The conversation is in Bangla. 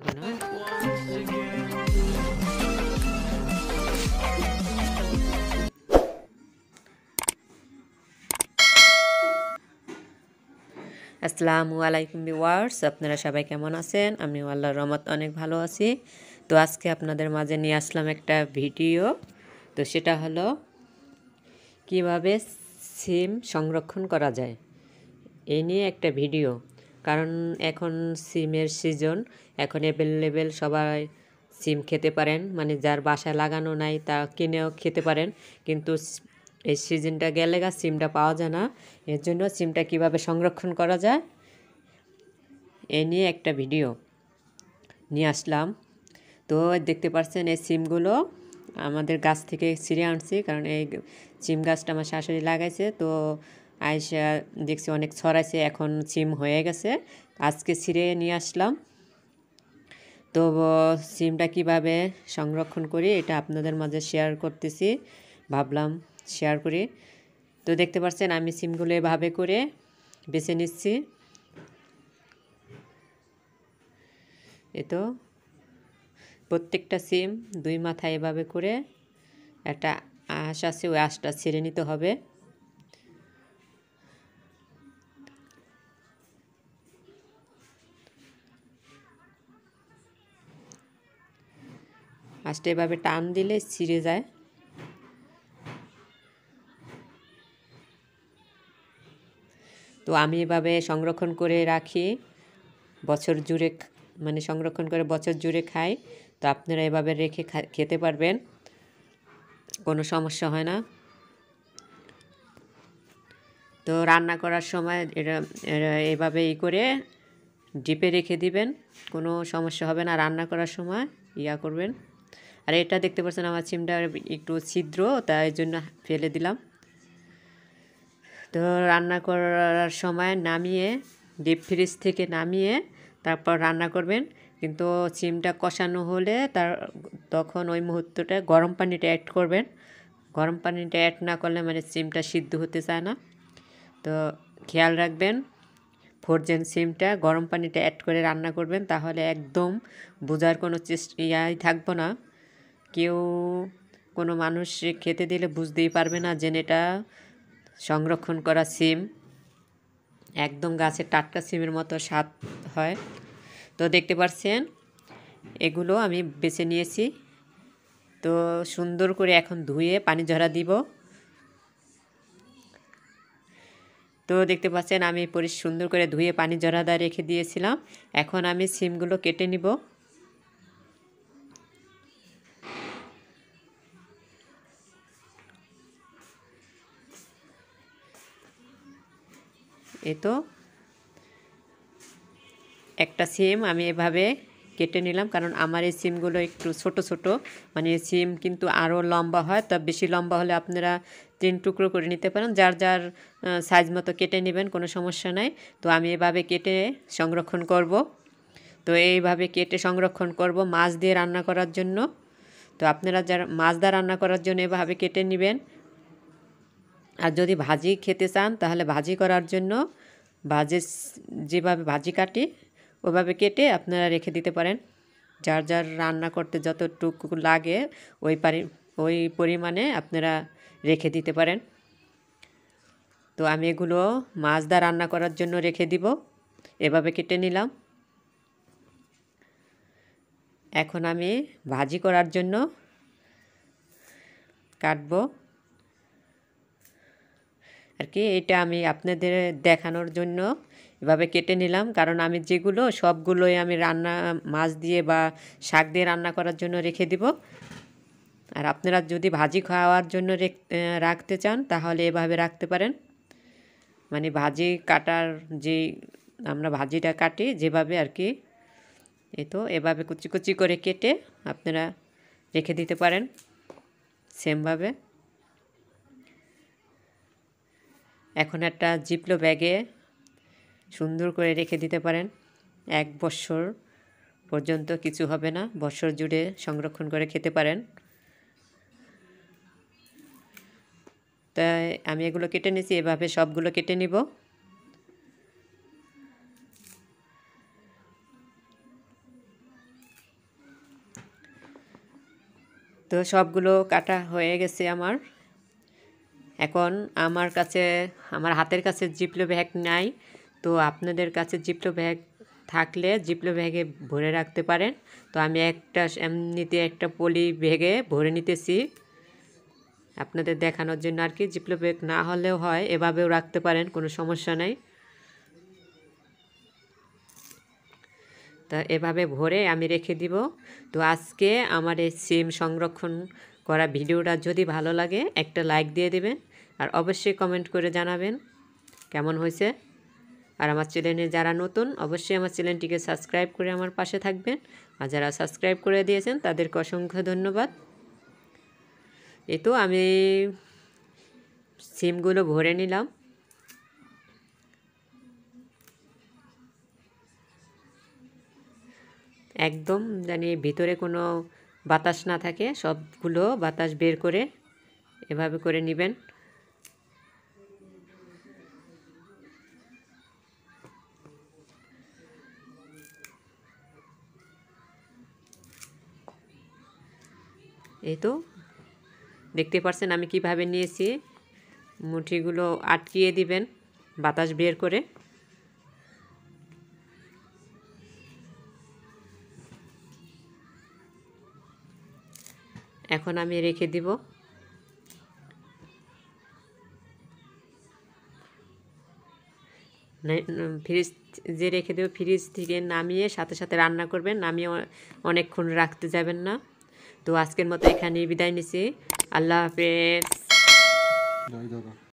আসসালামু আলাইকুম বিওয়ার্স আপনারা সবাই কেমন আছেন আমি আল্লাহ রহমত অনেক ভালো আছি তো আজকে আপনাদের মাঝে নিয়ে আসলাম একটা ভিডিও তো সেটা হলো কিভাবে সিম সংরক্ষণ করা যায় এ নিয়ে একটা ভিডিও কারণ এখন সিমের সিজন এখন অ্যাভেলেবেল সবাই সিম খেতে পারেন মানে যার বাসায় লাগানো নাই তা কিনেও খেতে পারেন কিন্তু এই সিজনটা গেলে গা সিমটা পাওয়া যায় না এর জন্য সিমটা কিভাবে সংরক্ষণ করা যায় এ নিয়ে একটা ভিডিও নিয়ে আসলাম তো দেখতে পাচ্ছেন এই সিমগুলো আমাদের গাছ থেকে ছিঁড়ে আনছি কারণ এই সিম গাছটা আমার শাশুড়ি লাগাইছে তো আইসা দেখছি অনেক ছড়াইছে এখন সিম হয়ে গেছে আজকে ছিঁড়ে নিয়ে আসলাম তো সিমটা কিভাবে সংরক্ষণ করি এটা আপনাদের মাঝে শেয়ার করতেছি ভাবলাম শেয়ার করি তো দেখতে পাচ্ছেন আমি সিমগুলো এভাবে করে বেছে নিচ্ছি এ তো প্রত্যেকটা সিম দুই মাথা এভাবে করে একটা আঁশ আছে ওই আঁশটা ছেড়ে নিতে হবে মাছটা এভাবে টান দিলে ছিঁড়ে যায় তো আমি এভাবে সংরক্ষণ করে রাখি বছর জুড়ে মানে সংরক্ষণ করে বছর জুড়ে খাই তো আপনারা এভাবে রেখে খেতে পারবেন কোনো সমস্যা হয় না তো রান্না করার সময় এটা এভাবে ই করে ডিপে রেখে দিবেন কোনো সমস্যা হবে না রান্না করার সময় ইয়া করবেন আর এটা দেখতে পাচ্ছেন আমার সিমটা একটু ছিদ্র তাই জন্য ফেলে দিলাম তো রান্না করার সময় নামিয়ে ডিপ ফ্রিজ থেকে নামিয়ে তারপর রান্না করবেন কিন্তু সিমটা কষানো হলে তার তখন ওই মুহূর্তটা গরম পানিটা অ্যাড করবেন গরম পানিটা অ্যাড না করলে মানে সিমটা সিদ্ধ হতে চায় না তো খেয়াল রাখবেন ফোরজেন সিমটা গরম পানিটা অ্যাড করে রান্না করবেন তাহলে একদম বোঝার কোনো চেষ্টা ইয়াই থাকবো না কেউ কোনো মানুষ খেতে দিলে বুঝতেই পারবে না যে এটা সংরক্ষণ করা সিম একদম গাছের টাটকা সিমের মতো স্বাদ হয় তো দেখতে পাচ্ছেন এগুলো আমি বেছে নিয়েছি তো সুন্দর করে এখন ধুয়ে পানি ঝরা দিব তো দেখতে পাচ্ছেন আমি পরি সুন্দর করে ধুয়ে পানি জড়াদা রেখে দিয়েছিলাম এখন আমি সিমগুলো কেটে নিব এ তো একটা সিম আমি এভাবে কেটে নিলাম কারণ আমার এই সিমগুলো একটু ছোট ছোট মানে সিম কিন্তু আরও লম্বা হয় তা বেশি লম্বা হলে আপনারা তিন টুকরো করে নিতে পারেন যার যার সাইজ মতো কেটে নেবেন কোনো সমস্যা নাই তো আমি এভাবে কেটে সংরক্ষণ করব তো এইভাবে কেটে সংরক্ষণ করব মাছ দিয়ে রান্না করার জন্য তো আপনারা যারা মাছ রান্না করার জন্য এভাবে কেটে নেবেন আর যদি ভাজি খেতে চান তাহলে ভাজি করার জন্য ভাজে যেভাবে ভাজি কাটি ওভাবে কেটে আপনারা রেখে দিতে পারেন যার যার রান্না করতে যতটুকু লাগে ওই পারি ওই পরিমাণে আপনারা রেখে দিতে পারেন তো আমি এগুলো মাছ দা রান্না করার জন্য রেখে দিব এভাবে কেটে নিলাম এখন আমি ভাজি করার জন্য কাটবো আর কি এটা আমি আপনাদের দেখানোর জন্য এভাবে কেটে নিলাম কারণ আমি যেগুলো সবগুলোই আমি রান্না মাছ দিয়ে বা শাক দিয়ে রান্না করার জন্য রেখে দিব আর আপনারা যদি ভাজি খাওয়ার জন্য রাখতে চান তাহলে এভাবে রাখতে পারেন মানে ভাজি কাটার যে আমরা ভাজিটা কাটি যেভাবে আর কি এ তো এভাবে কুচি কুচি করে কেটে আপনারা রেখে দিতে পারেন সেমভাবে এখন একটা জিপলো ব্যাগে সুন্দর করে রেখে দিতে পারেন এক বছর পর্যন্ত কিছু হবে না বছর জুড়ে সংরক্ষণ করে খেতে পারেন তাই আমি এগুলো কেটে নিয়েছি এভাবে সবগুলো কেটে নিব তো সবগুলো কাটা হয়ে গেছে আমার এখন আমার কাছে আমার হাতের কাছে জিপলো ব্যাগ নাই তো আপনাদের কাছে জিপলো ব্যাগ থাকলে জিপলো ব্যাগে ভরে রাখতে পারেন তো আমি একটা এমনিতে একটা পলি ব্যাগে ভরে নিতেছি আপনাদের দেখানোর জন্য আর কি জিপলো ব্যাগ না হলেও হয় এভাবেও রাখতে পারেন কোনো সমস্যা নাই তা এভাবে ভরে আমি রেখে দিব তো আজকে আমার এই সিম সংরক্ষণ করা ভিডিওটা যদি ভালো লাগে একটা লাইক দিয়ে দেবেন আর অবশ্যই কমেন্ট করে জানাবেন কেমন হয়েছে আর আমার চ্যানেলে যারা নতুন অবশ্যই আমার চ্যানেলটিকে সাবস্ক্রাইব করে আমার পাশে থাকবেন আর যারা সাবস্ক্রাইব করে দিয়েছেন তাদেরকে অসংখ্য ধন্যবাদ এ তো আমি সিমগুলো ভরে নিলাম একদম জানি ভিতরে কোনো বাতাস না থাকে সবগুলো বাতাস বের করে এভাবে করে নেবেন এই তো দেখতে পারছেন আমি কিভাবে নিয়েছি মুঠিগুলো আটকিয়ে দিবেন বাতাস বের করে এখন আমি রেখে দিব ফ্রিজ যে রেখে দেবো ফ্রিজ থেকে নামিয়ে সাথে সাথে রান্না করবেন নামিয়ে অনেকক্ষণ রাখতে যাবেন না তো আজকের মতো এখানে বিদায় নিছি আল্লাহ হাফেজ